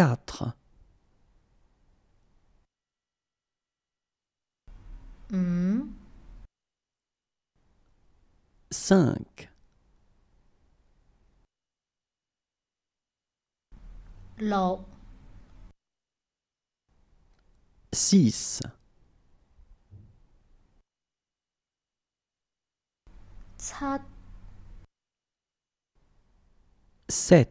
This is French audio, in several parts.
4. 5. 6. 7.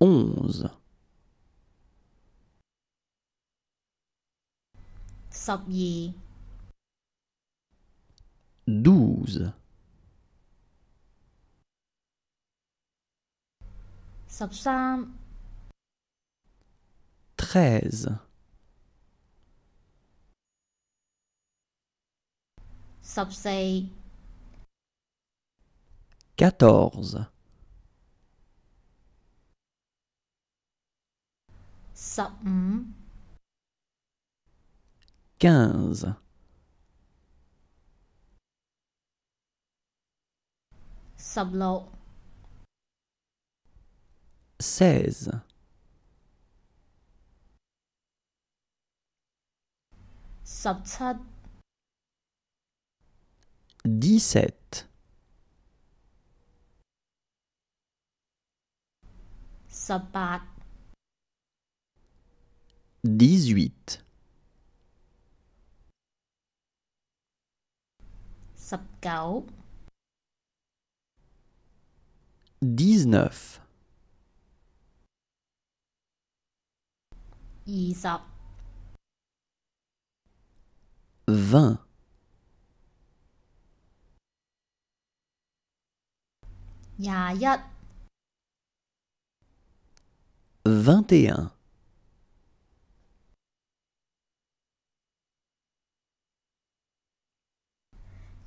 11 12 13 13 14十五，quinze，十六，seize，十七，dix-sept，十八。18 19 19 20 20 21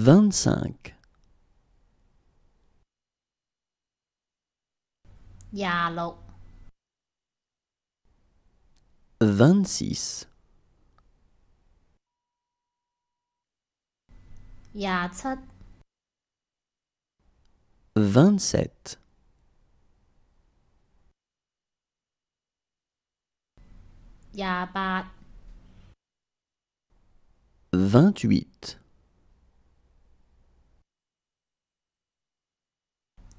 25. Yalo. 26. Yatsat. 27. Yabat. 28.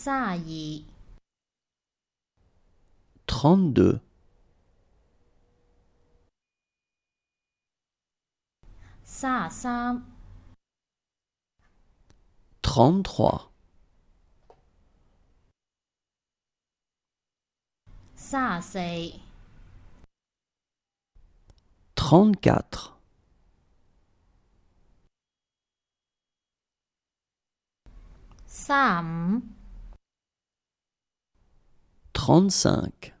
32 33 34 34 35.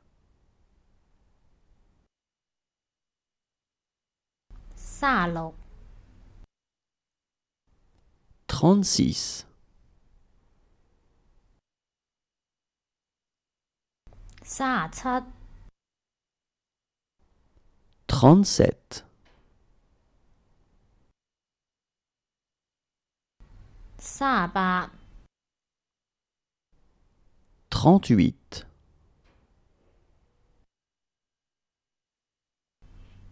36. 37. 37. 38.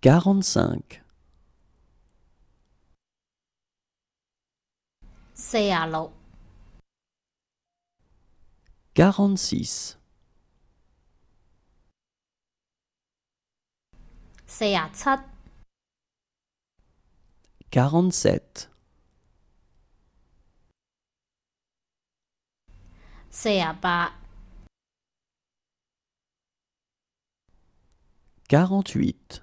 Quarante-cinq. l'eau Quarante-six. Seatsat. Quarante-sept. bas Quarante-huit.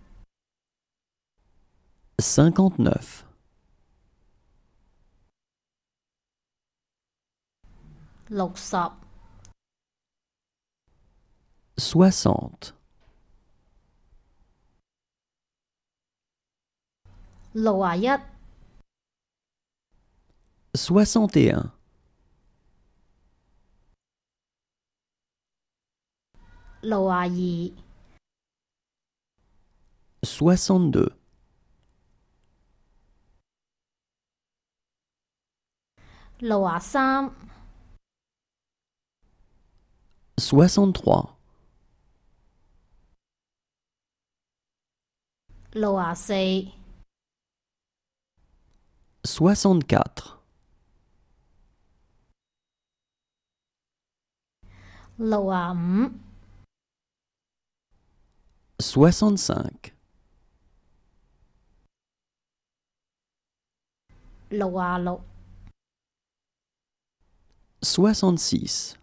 59 60 60 61 61 62 63 trois soixante quatre soixante cinq loa soixante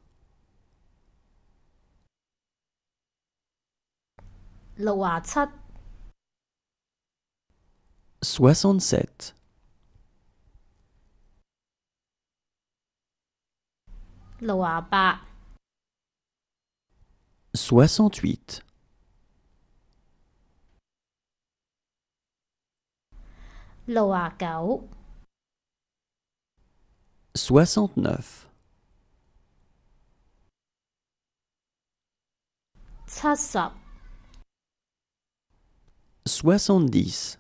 soixante sept soixante huit soixante neuf soixante-dix,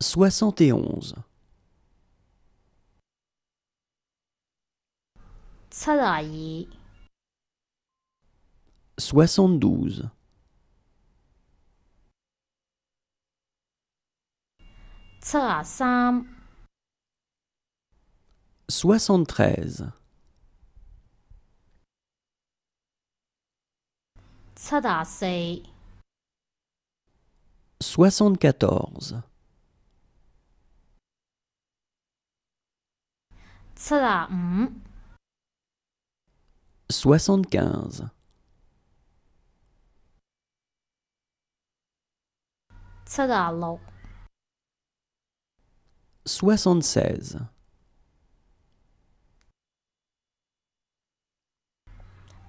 soixante et onze, soixante douze 73 74 75 76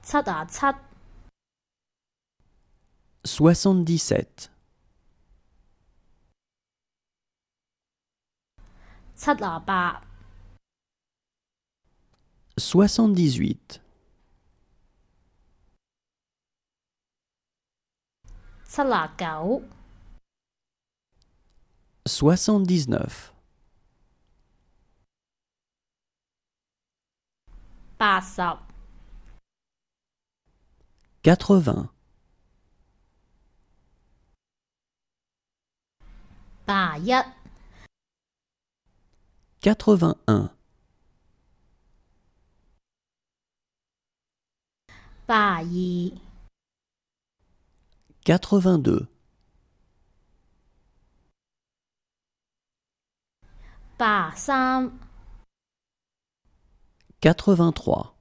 七啊七，七7七啊八，7十。八。七啊九，八十。80 81 81 82 83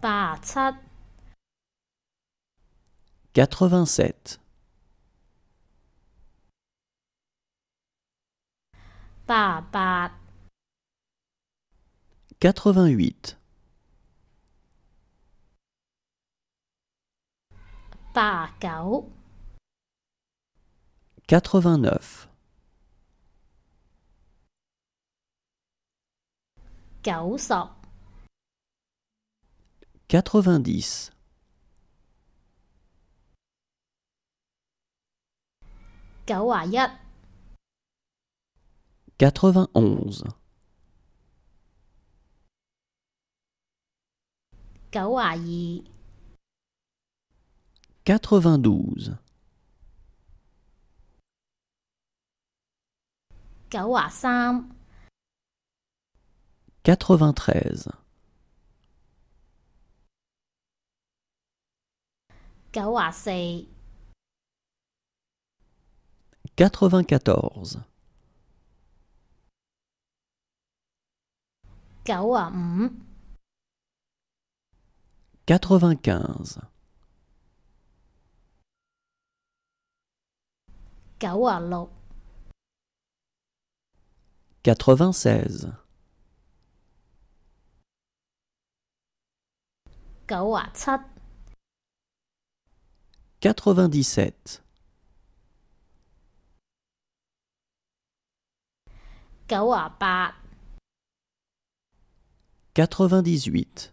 87 88 89 90 90 91 92 93 quatre vingt quatorze quatre vingt quinze vingt seize 97 98 98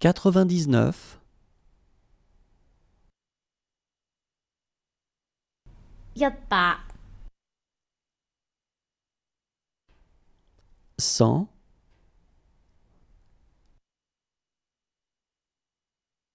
99 100